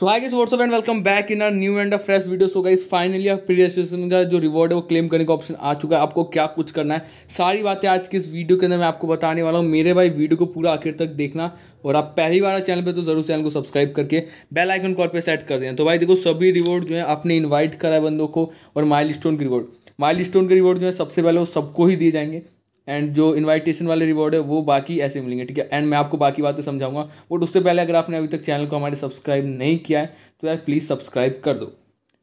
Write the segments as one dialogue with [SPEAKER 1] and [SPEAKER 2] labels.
[SPEAKER 1] so I guess what's up and welcome back in our new and a fresh video so guys finally आप pre registration का जो reward है वो claim करने का ऑप्शन आ चुका है आपको क्या कुछ करना है सारी बातें आज की इस वीडियो के अंदर मैं आपको बताने वाला हूँ मेरे भाई वीडियो को पूरा आखिर तक देखना और आप पहली बार चैनल पर तो जरूर चैनल को सब्सक्राइब करके बेल आइकन कॉल पर सेट कर दें तो भाई देखो सभी रिवॉर्ड जो है आपने इन्वाइट करा है बंदों को और माइल स्टोन के रिवॉर्ड माइल स्टोन के रिवॉर्ड जो है सबसे पहले वो सबको ही दिए जाएंगे एंड जो इनविटेशन वाले रिवॉर्ड है वो बाकी ऐसे मिलेंगे ठीक है एंड मैं आपको बाकी बातें समझाऊंगा बट उससे पहले अगर आपने अभी तक चैनल को हमारे सब्सक्राइब नहीं किया है तो यार प्लीज़ सब्सक्राइब कर दो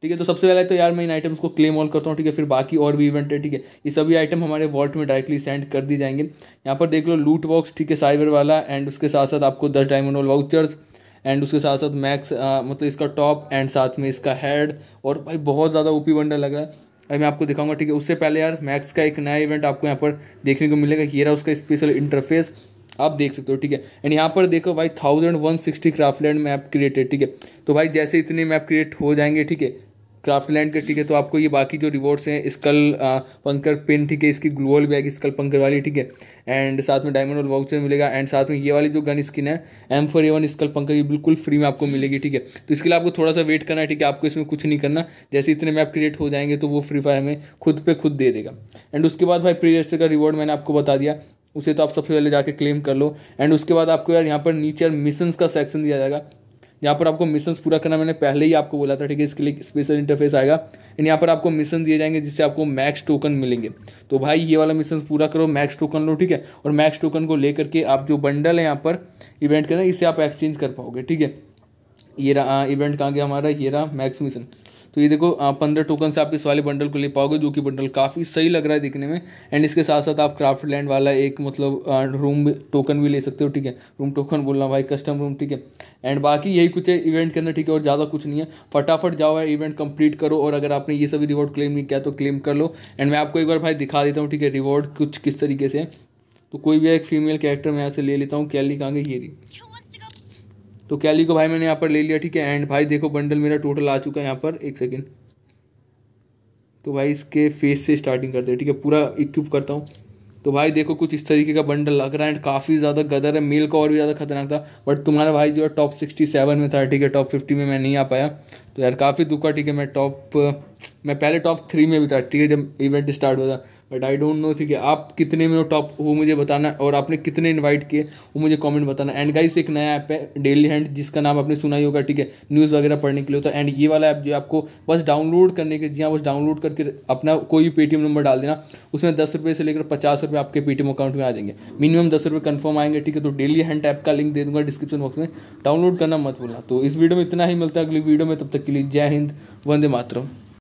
[SPEAKER 1] ठीक है तो सबसे पहले तो यार मैं इन आइटम्स को क्लेम ऑल करता हूँ ठीक है फिर बाकी और भी इवेंट है ठीक है ये सभी आइटम हमारे वॉल्ट में डायरेक्टली सेंड कर दी जाएंगे यहाँ पर देख लो लूट बॉक्स ठीक है साइबर वाला एंड उसके साथ साथ आपको दस डायमंड वॉल वाउचर्स एंड उसके साथ साथ मैक्स मतलब इसका टॉप एंड साथ में इसका हेड और भाई बहुत ज़्यादा ओपी बंडल लग रहा है मैं आपको दिखाऊंगा ठीक है उससे पहले यार मैक्स का एक नया इवेंट आपको यहाँ पर देखने को मिलेगा ये रहा उसका स्पेशल इंटरफेस आप देख सकते हो ठीक है एंड यहाँ पर देखो भाई thousand one sixty Craftland map created ठीक है तो भाई जैसे इतने मैप क्रिएट हो जाएंगे ठीक है क्राफ्ट लैंड के ठीक है तो आपको ये बाकी जो रिवॉर्ड्स हैं स्कल पंकर पिन ठीक है इसकी ग्लोअल बैग स्कल पंकर वाली ठीक है एंड साथ में डायमंड और वाउचर मिलेगा एंड साथ में ये वाली जो गन स्किन है M four A one skull punker ये बिल्कुल फ्री में आपको मिलेगी ठीक है तो इसके लिए आपको थोड़ा सा वेट करना है ठीक है आपको इसमें कुछ नहीं करना जैसे इतने मैप क्रिएट हो जाएंगे तो वो फ्री फायर हमें खुद पे खुद दे देगा एंड उसके बाद भाई प्री रजिस्टर का रिवॉर्ड मैंने आपको बता दिया उसे तो आप सबसे पहले जाके क्लेम कर लो एंड उसके बाद आपको यार यहाँ पर नीचे मिशंस का सेक्शन दिया जाएगा यहाँ पर आपको मिशन पूरा करना मैंने पहले ही आपको बोला था ठीक है इसके लिए स्पेशल इंटरफेस आएगा एंड यहाँ पर आपको मिशन दिए जाएंगे जिससे आपको मैक्स टोकन मिलेंगे तो भाई ये वाला मिशन पूरा करो मैक्स टोकन लो ठीक है और मैक्स टोकन को लेकर के आप जो बंडल है यहाँ पर इवेंट के अंदर आप एक्सचेंज कर पाओगे ठीक है ये रहा इवेंट हाँ, कहाँ गया हमारा ये रहा मैक्स मिशन तो ये देखो पंद्रह टोकन से आप इस वाले बंडल को ले पाओगे जो कि बंडल काफ़ी सही लग रहा है दिखने में एंड इसके साथ साथ आप क्राफ्ट लैंड वाला एक मतलब रूम टोकन भी ले सकते हो ठीक है रूम टोकन बोलना भाई कस्टम रूम ठीक है एंड बाकी यही कुछ है इवेंट के अंदर ठीक है और ज़्यादा कुछ नहीं है फटाफट जाओ है इवेंट कंप्लीट करो और अगर आपने ये सभी रिवॉर्ड क्लेम नहीं किया तो क्लेम कर लो एंड मैं आपको एक बार भाई दिखा देता हूँ ठीक है रिवॉर्ड कुछ किस तरीके से तो कोई भी एक फीमेल कैरेक्टर मैं यहाँ से ले लेता हूँ कैली कहाँगे ये रही तो कैली को भाई मैंने यहाँ पर ले लिया ठीक है एंड भाई देखो बंडल मेरा टोटल आ चुका है यहाँ पर एक सेकेंड तो भाई इसके फेस से स्टार्टिंग करते हैं ठीक है पूरा इक्विप करता हूँ तो भाई देखो कुछ इस तरीके का बंडल लग रहा है एंड काफ़ी ज़्यादा गदर है मेल का और भी ज़्यादा खतरनाक था बट तुम्हारा भाई जो है टॉप सिक्सटी सेवन में था ठीक है टॉप फिफ्टी में मैं नहीं आ पाया तो यार काफ़ी दुखा ठीक है मैं टॉप मैं पहले टॉप थ्री में भी था ठीक है जब इवेंट स्टार्ट हुआ था बट आई डोंट नो ठीक है आप कितने में हो टॉप वो मुझे बताना और आपने कितने इनवाइट किए वो मुझे कमेंट बताना एंड गाइस एक नया ऐप है डेली हैंड जिसका नाम आपने सुना ही होगा ठीक है न्यूज़ वगैरह पढ़ने के लिए होता तो, एंड ये वाला ऐप जो आपको बस डाउनलोड करने के जी हाँ बस डाउनलोड करके अपना कोई भी पेटीएम नंबर डाल देना उसमें दस रुपये से लेकर पचास रुपये आपके पेटीएम अकाउंट में आ जाएंगे मिनिमम दस रुपये कन्फर्म आएंगे ठीक है तो डेली हैंड ऐप का लिंक दे दूंगा डिस्क्रिप्शन बॉक्स में डाउनलोड करना मत भूलना तो इस वीडियो में इतना ही मिलता है अगली वीडियो में तब तक के लिए जय हिंद वंदे मातरम